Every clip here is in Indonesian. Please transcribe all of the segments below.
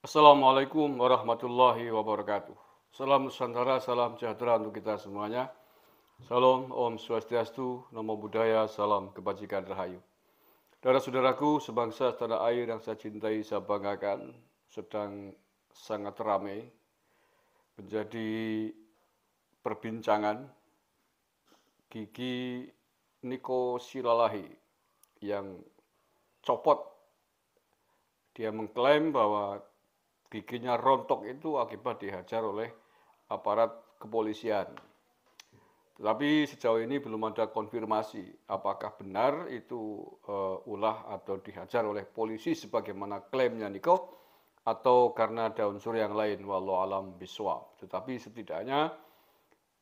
Assalamualaikum warahmatullahi wabarakatuh. Salam Nusantara, salam sejahtera untuk kita semuanya. Salam Om Swastiastu, Namo Buddhaya, salam kebajikan rahayu. Saudara-saudaraku, sebangsa tanah air yang saya cintai, saya banggakan, sedang sangat ramai menjadi perbincangan Gigi Niko Silalahi yang copot. Dia mengklaim bahwa giginya rontok itu akibat dihajar oleh aparat kepolisian. Tetapi sejauh ini belum ada konfirmasi apakah benar itu uh, ulah atau dihajar oleh polisi sebagaimana klaimnya Niko atau karena ada unsur yang lain walau alam biswa. Tetapi setidaknya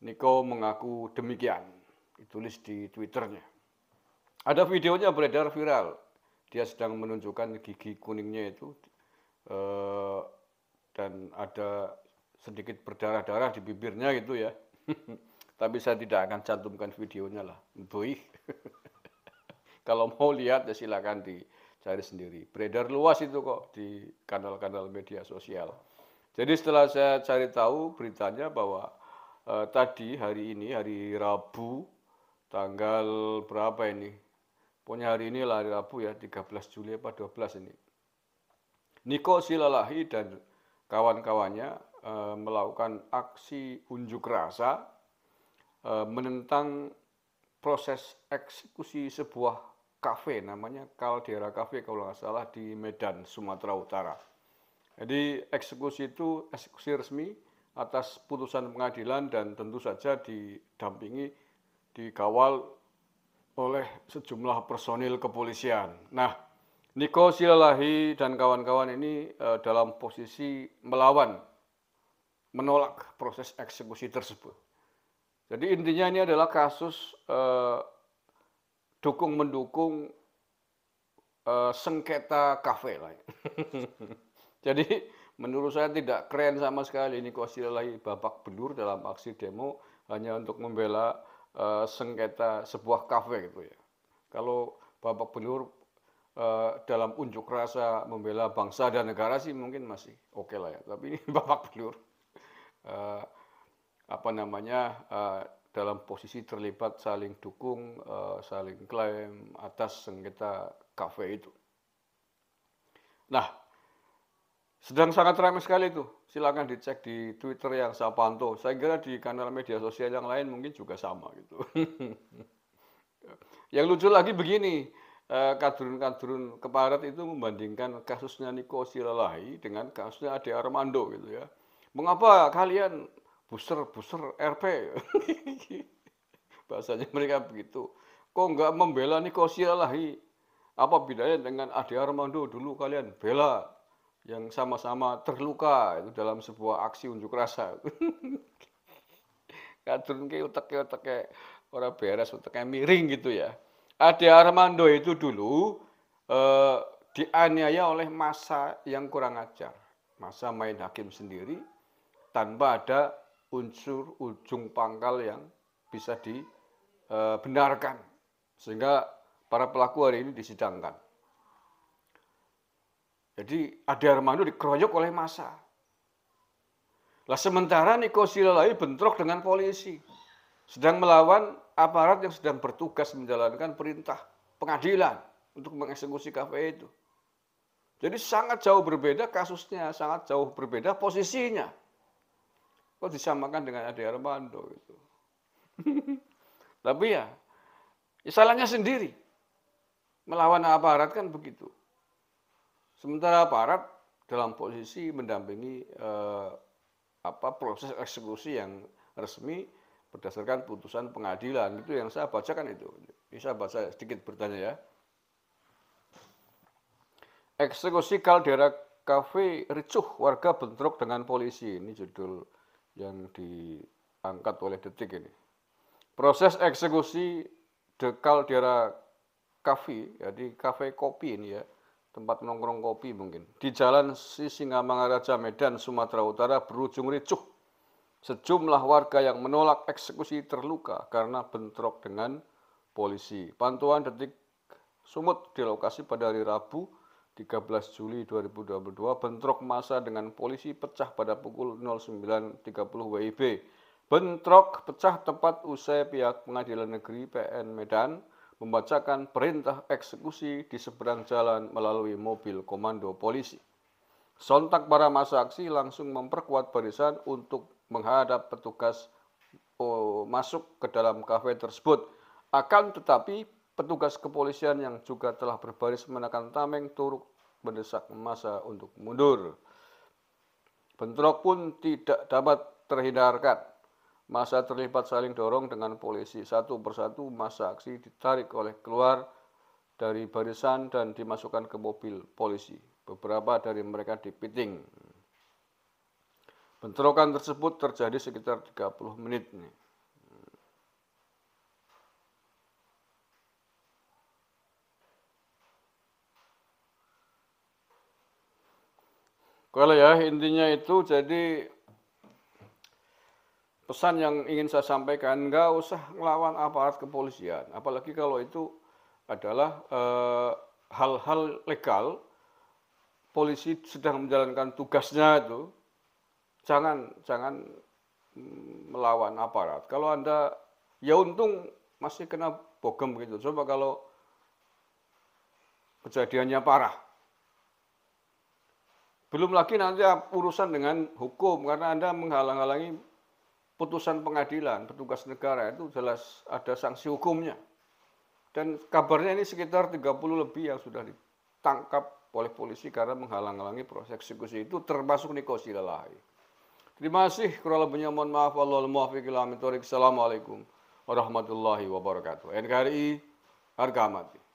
Niko mengaku demikian, ditulis di Twitternya. Ada videonya beredar viral. Dia sedang menunjukkan gigi kuningnya itu eh, dan ada sedikit berdarah-darah di bibirnya gitu ya. Tapi saya tidak akan cantumkan videonya lah. buih. Kalau mau lihat ya silakan dicari sendiri. Beredar luas itu kok di kanal-kanal media sosial. Jadi setelah saya cari tahu beritanya bahwa eh, tadi hari ini hari Rabu tanggal berapa ini? punya hari ini lah hari Rabu ya 13 Juli apa 12 ini. Niko Silalahi dan kawan-kawannya e, melakukan aksi unjuk rasa e, menentang proses eksekusi sebuah kafe namanya Kaldera Cafe kalau nggak salah di Medan Sumatera Utara. Jadi eksekusi itu eksekusi resmi atas putusan pengadilan dan tentu saja didampingi dikawal oleh sejumlah personil kepolisian. Nah, Niko Silalahi dan kawan-kawan ini uh, dalam posisi melawan, menolak proses eksekusi tersebut. Jadi intinya ini adalah kasus uh, dukung mendukung uh, sengketa kafe lah. Jadi menurut saya tidak keren sama sekali Niko Silalahi babak belur dalam aksi demo hanya untuk membela uh, sengketa sebuah kafe gitu ya. Kalau babak belur Eh, dalam unjuk rasa membela bangsa dan negara sih mungkin masih oke okay lah ya. Tapi ini babak belur. Eh, apa namanya eh, dalam posisi terlibat saling dukung, saling klaim atas sengketa kafe itu. Nah, sedang sangat ramai sekali itu. Silakan dicek di Twitter yang saya pantau. Saya kira di kanal media sosial yang lain mungkin juga sama gitu. yang lucu lagi begini, Eh, kadrun-kadrun keparat itu membandingkan kasusnya Niko Silalahi dengan kasusnya Ade Armando gitu ya. Mengapa kalian buser-buser RP? Bahasanya mereka begitu. Kok nggak membela Niko Silalahi Apa bedanya dengan Ade Armando dulu kalian bela yang sama-sama terluka itu dalam sebuah aksi unjuk rasa. kadrun ke utek-utek orang beres uteknya miring gitu ya. Ade Armando itu dulu eh, dianiaya oleh masa yang kurang ajar. Masa main hakim sendiri tanpa ada unsur ujung pangkal yang bisa dibenarkan. Eh, Sehingga para pelaku hari ini disidangkan. Jadi Ade Armando dikeroyok oleh masa. Lah sementara Niko Silalai bentrok dengan polisi sedang melawan aparat yang sedang bertugas menjalankan perintah pengadilan untuk mengeksekusi KPI itu. Jadi sangat jauh berbeda kasusnya, sangat jauh berbeda posisinya. Kok disamakan dengan Ade Armando itu. Tapi ya, ya salahnya sendiri. Melawan aparat kan begitu. Sementara aparat dalam posisi mendampingi eh, apa proses eksekusi yang resmi berdasarkan putusan pengadilan itu yang saya bacakan itu bisa baca sedikit bertanya ya eksekusi kaldera daerah kafe ricuh warga bentrok dengan polisi ini judul yang diangkat oleh detik ini proses eksekusi dekal daerah kafe jadi kafe kopi ini ya tempat nongkrong kopi mungkin di jalan Sisingamangaraja Medan Sumatera Utara berujung ricuh Sejumlah warga yang menolak eksekusi terluka karena bentrok dengan polisi. Pantauan detik Sumut di lokasi pada hari Rabu 13 Juli 2022 bentrok massa dengan polisi pecah pada pukul 09.30 WIB. Bentrok pecah tepat usai pihak pengadilan negeri PN Medan membacakan perintah eksekusi di seberang jalan melalui mobil komando polisi. Sontak para masa aksi langsung memperkuat barisan untuk menghadap petugas oh, masuk ke dalam kafe tersebut. Akan tetapi petugas kepolisian yang juga telah berbaris menekan tameng turut mendesak masa untuk mundur. Bentrok pun tidak dapat terhindarkan. Masa terlibat saling dorong dengan polisi. Satu persatu masa aksi ditarik oleh keluar dari barisan dan dimasukkan ke mobil polisi. Beberapa dari mereka dipiting. Bentrokan tersebut terjadi sekitar 30 menit nih. Kalau ya intinya itu jadi pesan yang ingin saya sampaikan nggak usah melawan aparat kepolisian apalagi kalau itu adalah eh, hal-hal e, legal polisi sedang menjalankan tugasnya itu jangan jangan mm, melawan aparat. Kalau Anda ya untung masih kena bogem gitu. Coba kalau kejadiannya parah. Belum lagi nanti urusan dengan hukum karena Anda menghalang-halangi putusan pengadilan, petugas negara itu jelas ada sanksi hukumnya. Dan kabarnya ini sekitar 30 lebih yang sudah ditangkap oleh polisi karena menghalang-halangi proses eksekusi itu termasuk Niko Silalahi. Terima kasih kurang lebihnya mohon maaf. Allahul Assalamualaikum warahmatullahi wabarakatuh. NKRI harga mati.